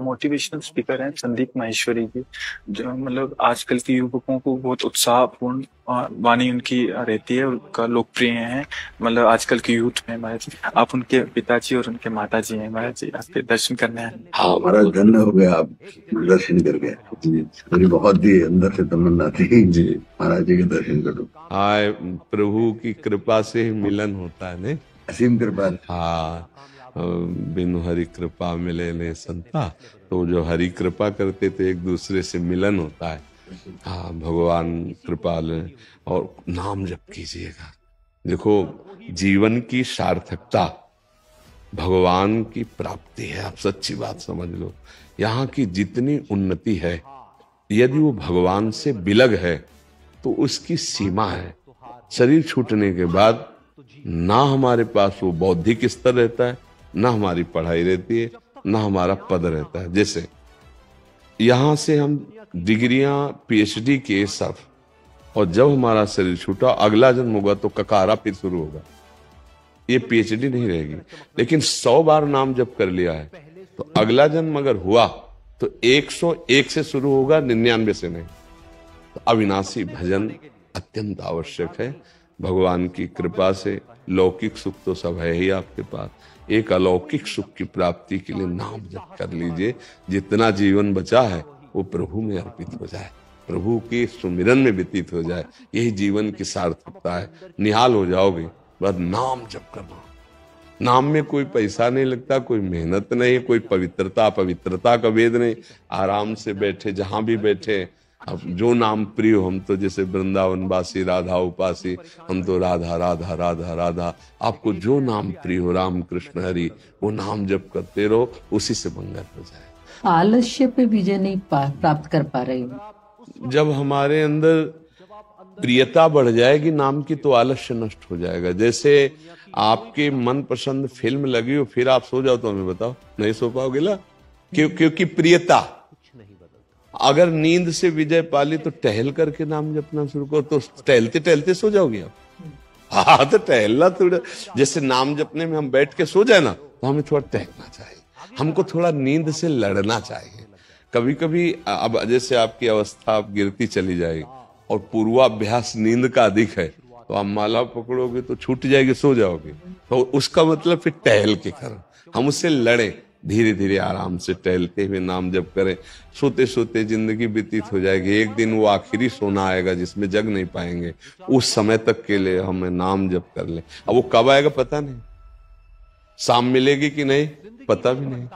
motivational speaker हैं संदीप माहेश्वरी जी जो मतलब आजकल के युवकों को बहुत उत्साहपूर्ण वाणी उनकी रहती है उनका लोकप्रिय है मतलब आजकल के यूथ में महाराज आप उनके पिताजी और उनके माता जी है महाराज जी आपके दर्शन करने हैं हाँ महाराज धन्य हो गया आप दर्शन कर गए मेरी बहुत ही अंदर से तमन्ना थी जी महाराज जी के दर्शन कर हाँ प्रभु की कृपा से मिलन होता है असीम कृपा हाँ बिन हरि कृपा मिले ने संता हाँ, तो जो हरि कृपा करते तो एक दूसरे से मिलन होता है हाँ भगवान ले और नाम जप कीजिएगा देखो जीवन की सार्थकता भगवान की प्राप्ति है आप सच्ची बात समझ लो यहाँ की जितनी उन्नति है यदि वो भगवान से बिलग है तो उसकी सीमा है शरीर छूटने के बाद ना हमारे पास वो बौद्धिक स्तर रहता है ना हमारी पढ़ाई रहती है ना हमारा पद रहता है जैसे यहां से हम डिग्रियाँ पीएचडी के सब और जब हमारा शरीर छूटा अगला जन्म होगा तो ककारा फिर शुरू होगा ये पीएचडी नहीं रहेगी लेकिन सौ बार नाम जब कर लिया है तो अगला जन्म अगर हुआ तो 101 से शुरू होगा निन्यानवे से नहीं तो अविनाशी भजन अत्यंत आवश्यक है भगवान की कृपा से लौकिक सुख तो सब है ही आपके पास एक अलौकिक सुख की प्राप्ति के लिए नाम जप कर लीजिए जितना जीवन बचा है वो प्रभु में अर्पित हो जाए प्रभु के सुमिरन में व्यतीत हो जाए यही जीवन की सार्थकता है निहाल हो जाओगे बस नाम जप करना नाम में कोई पैसा नहीं लगता कोई मेहनत नहीं कोई पवित्रता पवित्रता का वेद नहीं आराम से बैठे जहां भी बैठे अब जो नाम प्रिय हम तो जैसे वृंदावन वासी राधा उपासी हम तो राधा राधा राधा राधा आपको जो नाम प्रिय हो राम कृष्ण हरि वो नाम जप करते रहो उसी से मंगल हो जाए आलस्य पे विजय नहीं प्राप्त कर पा रहे हूँ जब हमारे अंदर प्रियता बढ़ जाएगी नाम की तो आलस्य नष्ट हो जाएगा जैसे आपके मनपसंद फिल्म लगी हो फिर आप सो जाओ तो हमें बताओ नहीं सो पाओगे ला क्यों क्योंकि प्रियता अगर नींद से विजय पाली तो टहल करके नाम जपना शुरू करो तो टहलते टहलते सो जाओगे आप हाँ तो टहलना थोड़ा जैसे नाम जपने में हम बैठ के सो जाए ना तो हमें थोड़ा टहलना चाहिए हमको थोड़ा नींद से लड़ना चाहिए कभी कभी अब जैसे आपकी अवस्था आप गिरती चली जाएगी और पूर्वाभ्यास नींद का अधिक है तो आप माला पकड़ोगे तो छूट जाएगी सो जाओगे तो उसका मतलब फिर टहल के करो हम उससे लड़े धीरे धीरे आराम से टहलते हुए नाम जब करें सोते सोते जिंदगी व्यतीत हो जाएगी एक दिन वो आखिरी सोना आएगा जिसमें जग नहीं पाएंगे उस समय तक के लिए हमें नाम जब कर ले अब वो कब आएगा पता नहीं शाम मिलेगी कि नहीं पता भी नहीं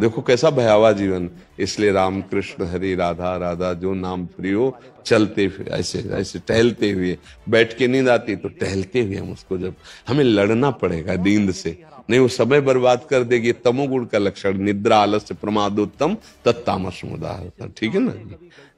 देखो कैसा भयावा जीवन इसलिए राम कृष्ण हरि राधा राधा जो नाम प्रियो चलते हुए ऐसे ऐसे टहलते हुए बैठ के नींद आती तो टहलते हुए हम उसको जब हमें लड़ना पड़ेगा नींद से नहीं वो समय बर्बाद कर देगी तमोगुण का लक्षण निद्रा आलस्य प्रमादोत्तम तत्तामस उदाहरण ठीक है ना